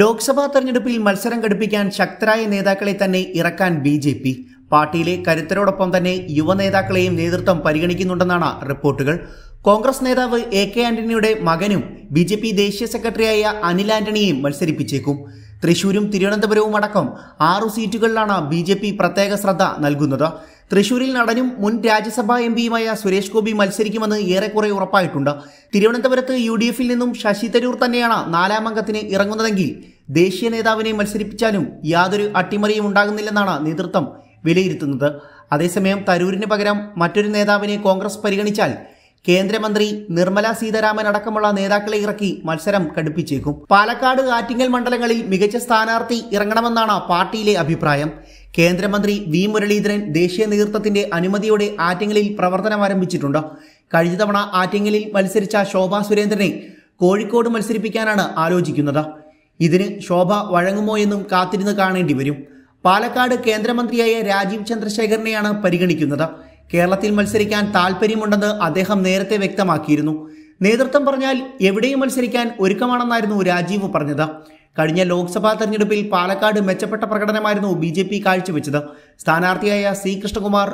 ലോക്സഭാ തെരഞ്ഞെടുപ്പിൽ മത്സരം ഘടിപ്പിക്കാൻ ശക്തരായ നേതാക്കളെ തന്നെ ഇറക്കാൻ ബി ജെ പി പാർട്ടിയിലെ കരുത്തരോടൊപ്പം തന്നെ യുവ നേതാക്കളെയും നേതൃത്വം പരിഗണിക്കുന്നുണ്ടെന്നാണ് റിപ്പോർട്ടുകൾ കോൺഗ്രസ് നേതാവ് എ കെ ആന്റണിയുടെ മകനും ബി ജെ പി ദേശീയ സെക്രട്ടറിയായ അനിൽ ആന്റണിയും മത്സരിപ്പിച്ചേക്കും തൃശൂരും തിരുവനന്തപുരവും അടക്കം ആറു സീറ്റുകളിലാണ് ബി ജെ പി പ്രത്യേക ശ്രദ്ധ നൽകുന്നത് തൃശൂരിൽ നടനും മുൻ രാജ്യസഭാ എം പിയുമായ സുരേഷ് ഗോപി മത്സരിക്കുമെന്ന് ഏറെക്കുറെ ഉറപ്പായിട്ടുണ്ട് തിരുവനന്തപുരത്ത് യു ഡി എഫിൽ നിന്നും ശശി തരൂർ തന്നെയാണ് നാലാം അംഗത്തിന് ഇറങ്ങുന്നതെങ്കിൽ ദേശീയ നേതാവിനെ മത്സരിപ്പിച്ചാലും യാതൊരു അട്ടിമറിയും ഉണ്ടാകുന്നില്ലെന്നാണ് നേതൃത്വം വിലയിരുത്തുന്നത് അതേസമയം തരൂരിന് പകരം മറ്റൊരു നേതാവിനെ കോൺഗ്രസ് പരിഗണിച്ചാൽ കേന്ദ്രമന്ത്രി നിർമ്മലാ സീതാരാമൻ അടക്കമുള്ള നേതാക്കളെ ഇറക്കി മത്സരം കടുപ്പിച്ചേക്കും പാലക്കാട് ആറ്റിങ്ങൽ മണ്ഡലങ്ങളിൽ മികച്ച സ്ഥാനാർത്ഥി ഇറങ്ങണമെന്നാണ് പാർട്ടിയിലെ അഭിപ്രായം കേന്ദ്രമന്ത്രി വി മുരളീധരൻ ദേശീയ നേതൃത്വത്തിന്റെ അനുമതിയോടെ ആറ്റിങ്ങലിൽ പ്രവർത്തനം ആരംഭിച്ചിട്ടുണ്ട് കഴിഞ്ഞ തവണ ആറ്റിങ്ങലിൽ മത്സരിച്ച ശോഭ സുരേന്ദ്രനെ കോഴിക്കോട് മത്സരിപ്പിക്കാനാണ് ആലോചിക്കുന്നത് ഇതിന് ശോഭ വഴങ്ങുമോ എന്നും കാത്തിരുന്ന് കാണേണ്ടി വരും പാലക്കാട് കേന്ദ്രമന്ത്രിയായ രാജീവ് ചന്ദ്രശേഖരനെയാണ് പരിഗണിക്കുന്നത് കേരളത്തിൽ മത്സരിക്കാൻ താല്പര്യമുണ്ടെന്ന് അദ്ദേഹം നേരത്തെ വ്യക്തമാക്കിയിരുന്നു നേതൃത്വം പറഞ്ഞാൽ എവിടെയും മത്സരിക്കാൻ ഒരുക്കമാണെന്നായിരുന്നു രാജീവ് പറഞ്ഞത് കഴിഞ്ഞ ലോക്സഭാ തെരഞ്ഞെടുപ്പിൽ പാലക്കാട് മെച്ചപ്പെട്ട പ്രകടനമായിരുന്നു ബി ജെ പി കാഴ്ചവെച്ചത് സ്ഥാനാർത്ഥിയായ സി കൃഷ്ണകുമാർ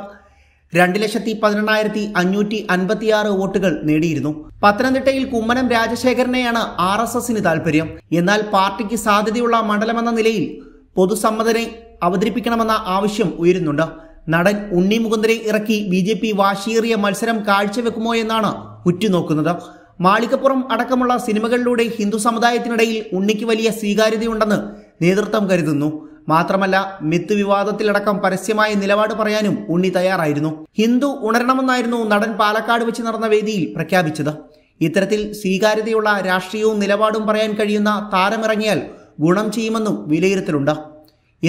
രണ്ട് ലക്ഷത്തി പതിനെണ്ണായിരത്തി അഞ്ഞൂറ്റി അൻപത്തിയാറ് വോട്ടുകൾ നേടിയിരുന്നു പത്തനംതിട്ടയിൽ കുമ്മനം രാജശേഖരനെയാണ് ആർ എസ് എസിന് താൽപര്യം എന്നാൽ പാർട്ടിക്ക് സാധ്യതയുള്ള മണ്ഡലമെന്ന നിലയിൽ പൊതുസമ്മതനെ അവതരിപ്പിക്കണമെന്ന ആവശ്യം ഉയരുന്നുണ്ട് നടൻ ഉണ്ണി മുകുന്ദരെ ഇറക്കി ബി ജെ പി വാശിയേറിയ മത്സരം കാഴ്ചവെക്കുമോ എന്നാണ് ഉറ്റുനോക്കുന്നത് മാളികപ്പുറം അടക്കമുള്ള സിനിമകളിലൂടെ ഹിന്ദു സമുദായത്തിനിടയിൽ ഉണ്ണിക്ക് വലിയ സ്വീകാര്യതയുണ്ടെന്ന് നേതൃത്വം കരുതുന്നു മാത്രമല്ല മിത്ത് വിവാദത്തിലടക്കം പരസ്യമായ നിലപാട് പറയാനും ഉണ്ണി തയ്യാറായിരുന്നു ഹിന്ദു ഉണരണമെന്നായിരുന്നു നടൻ പാലക്കാട് വെച്ച് നടന്ന വേദിയിൽ പ്രഖ്യാപിച്ചത് ഇത്തരത്തിൽ സ്വീകാര്യതയുള്ള രാഷ്ട്രീയവും നിലപാടും പറയാൻ കഴിയുന്ന താരമിറങ്ങിയാൽ ഗുണം ചെയ്യുമെന്നും വിലയിരുത്തലുണ്ട്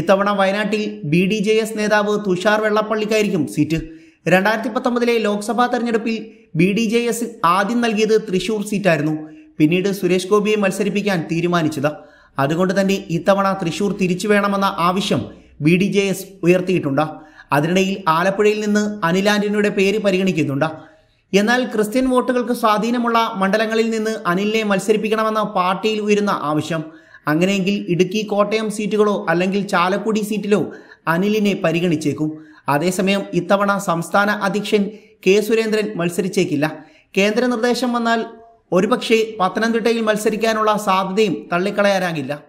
ഇത്തവണ വയനാട്ടിൽ ബി ഡി ജെ എസ് നേതാവ് തുഷാർ വെള്ളപ്പള്ളിക്കായിരിക്കും സീറ്റ് രണ്ടായിരത്തി പത്തൊമ്പതിലെ ലോക്സഭാ തെരഞ്ഞെടുപ്പിൽ ബി ഡി ജെ എസിൽ ആദ്യം നൽകിയത് തൃശൂർ സീറ്റായിരുന്നു പിന്നീട് സുരേഷ് ഗോപിയെ മത്സരിപ്പിക്കാൻ തീരുമാനിച്ചത് അതുകൊണ്ട് തന്നെ ഇത്തവണ തൃശൂർ തിരിച്ചു വേണമെന്ന ആവശ്യം ബി ഡി ജെ എസ് ഉയർത്തിയിട്ടുണ്ട് അതിനിടയിൽ ആലപ്പുഴയിൽ നിന്ന് അനിലാന്റണിയുടെ പേര് പരിഗണിക്കുന്നുണ്ട് എന്നാൽ ക്രിസ്ത്യൻ വോട്ടുകൾക്ക് സ്വാധീനമുള്ള മണ്ഡലങ്ങളിൽ നിന്ന് അനിലിനെ മത്സരിപ്പിക്കണമെന്ന പാർട്ടിയിൽ ഉയരുന്ന ആവശ്യം അങ്ങനെയെങ്കിൽ ഇടുക്കി കോട്ടയം സീറ്റുകളോ അല്ലെങ്കിൽ ചാലക്കുടി സീറ്റിലോ അനിലിനെ പരിഗണിച്ചേക്കും അതേസമയം ഇത്തവണ സംസ്ഥാന അധ്യക്ഷൻ കെ സുരേന്ദ്രൻ മത്സരിച്ചേക്കില്ല കേന്ദ്ര നിർദ്ദേശം വന്നാൽ ഒരുപക്ഷെ പത്തനംതിട്ടയിൽ മത്സരിക്കാനുള്ള സാധ്യതയും തള്ളിക്കളയാനാകില്ല